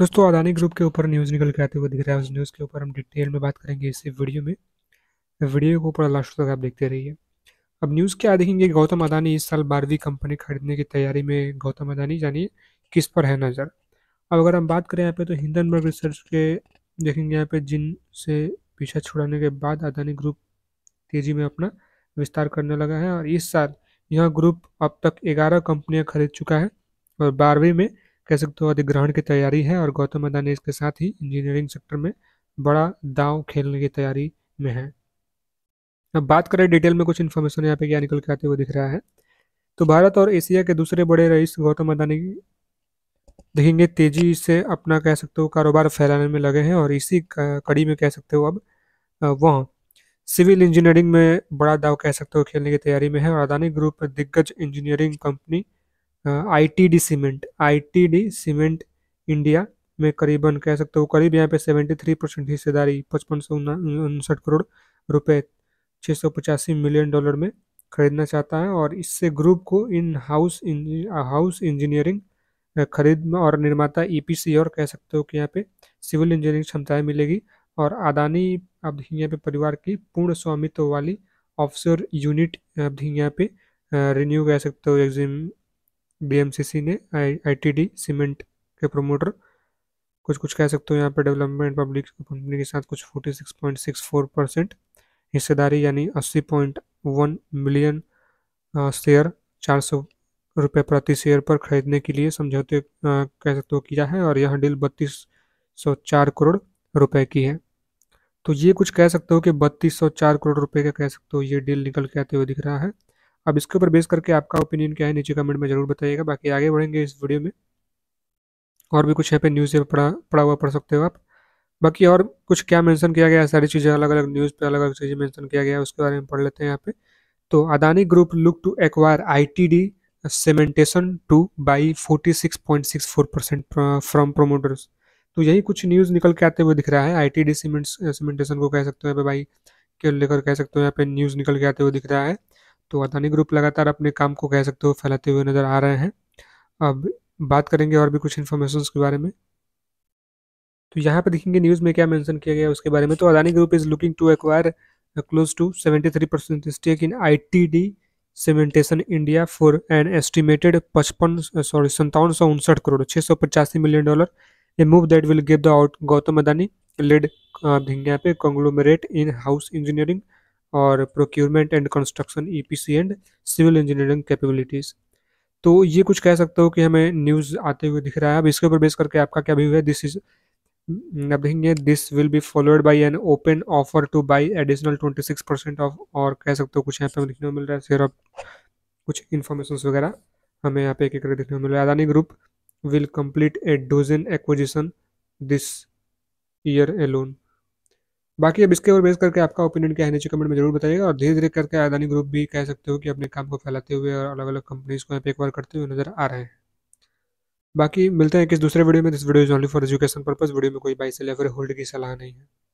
दोस्तों अदानी ग्रुप के ऊपर न्यूज़ निकल के आते हुए दिख रहा है उस न्यूज़ के ऊपर हम डिटेल में बात करेंगे इसी वीडियो में वीडियो को पूरा लास्ट तक आप देखते रहिए अब न्यूज़ क्या देखेंगे गौतम अदानी इस साल बारहवीं कंपनी खरीदने की तैयारी में गौतम अदानी जानिए किस पर है नज़र अब अगर हम बात करें यहाँ पे तो हिंदन रिसर्च के देखेंगे यहाँ पे जिन से पीछा छुड़ाने के बाद अदानी ग्रुप तेजी में अपना विस्तार करने लगा है और इस साल यह ग्रुप अब तक ग्यारह कंपनियाँ खरीद चुका है और बारहवीं में कह सकते हो अधिग्रहण की तैयारी है और गौतम अदानी इसके साथ ही इंजीनियरिंग सेक्टर में बड़ा दाव खेलने की तैयारी में है अब बात करें डिटेल में कुछ इन्फॉर्मेशन यहाँ पे क्या निकल के आते हुए दिख रहा है तो भारत और एशिया के दूसरे बड़े रईस गौतम अदानी देखेंगे तेजी से अपना कह सकते हो कारोबार फैलाने में लगे हैं और इसी कड़ी में कह सकते हो अब वह सिविल इंजीनियरिंग में बड़ा दाव कह सकते हो खेलने की तैयारी में है और अदानी ग्रुप दिग्गज engineering company I T D cement I T D cement India में करीबन कह सकते हो करीब यहाँ पे सेवेंटी थ्री परसेंट हिस्सेदारी पचपन सौ उनसठ करोड़ रुपए छः सौ पचासी मिलियन डॉलर में खरीदना चाहता है और इससे ग्रुप को इन हाउस हाउस इंजीनियरिंग खरीद और निर्माता ईपीसी e और कह सकते हो कि यहाँ पे सिविल इंजीनियरिंग क्षमताएं मिलेगी और अदानी अब यहाँ पे परिवार की पूर्ण स्वामित्व वाली ऑफिसर यूनिट अब यहाँ पे रिन्यू कह सकते हो एग्जिम बीएमसीसी ने आई आईटीडी सीमेंट के प्रोमोटर कुछ कुछ कह सकते हो यहाँ पर डेवलपमेंट पब्लिक कंपनी के साथ कुछ 46.64 परसेंट हिस्सेदारी यानी 80.1 मिलियन शेयर चार सौ रुपये प्रति शेयर पर खरीदने के लिए समझौते कह सकते हो किया है और यह डील बत्तीस सौ चार करोड़ रुपए की है तो ये कुछ कह सकते हो कि बत्तीस सौ चार करोड़ रुपए का कह सकते हो ये डील निकल के आते हुए दिख रहा है अब इसके ऊपर बेस करके आपका ओपिनियन क्या है नीचे कमेंट में जरूर बताइएगा बाकी आगे बढ़ेंगे इस वीडियो में और भी कुछ यहाँ पे न्यूज़ पढ़ा पढ़ा हुआ पढ़ सकते हो आप बाकी और कुछ क्या मेंशन किया गया सारी चीज़ें अलग अलग न्यूज़ पे अलग अलग चीज़ें मेंशन किया गया उसके बारे में पढ़ लेते हैं यहाँ पे तो Adani group look to acquire ITD cementation to buy 46.64 percent from promoters तो यही कुछ न्यूज़ निकल के आते हुए दिख रहा है आई टी डी सीमेंटेशन को कह सकते हो यहाँ पे बाई के लेकर कह सकते हो यहाँ पे न्यूज़ निकल के आते हुए दिख रहा है तो अदानी ग्रुप लगातार अपने काम को कह सकते हो फैलाते हुए नज़र आ रहे हैं अब बात करेंगे और भी कुछ इन्फॉर्मेशन के बारे में तो यहाँ पर देखेंगे न्यूज़ में क्या मेंशन किया गया उसके बारे में तो Adani group is looking to acquire close to 73 percent stake in I T D cementation India for an estimated पचपन सॉरी संतावन सौ उनसठ करोड़ छः सौ पचासी million dollar a move that will give the out Gautam Adani led यहाँ पे कॉन्ग्लोमरेट इन हाउस इंजीनियरिंग और procurement and construction EPC and civil engineering capabilities तो ये कुछ कह सकते हो कि हमें न्यूज़ आते हुए दिख रहा है अब इसके ऊपर बेस करके आपका क्या व्यू है दिस इज हम्म, आप देखेंगे this will be followed by an open offer to buy additional twenty six percent of और कह सकते हो कुछ यहाँ पे हमें देखने को मिल रहा है शेयर ऑफ कुछ इन्फॉर्मेशन वगैरह हमें यहाँ पे एक एक करके देखने को मिल रहा है Adani group will complete a dozen acquisition this year a loan बाकी अब इसके ऊपर बेस करके आपका ओपिनियन क्या है नीचे कमेंट में जरूर बताइएगा और धीरे धीरे करके अदानी ग्रुप भी कह सकते हो कि अपने काम को फैलाते हुए और अलग अलग कंपनीज को यहाँ पे एक बार करते हुए नजर आ रहे हैं बाकी मिलते हैं किस दूसरे वीडियो में this video is only for education purpose video में कोई बाई सेल या फिर होल्ड की सलाह नहीं है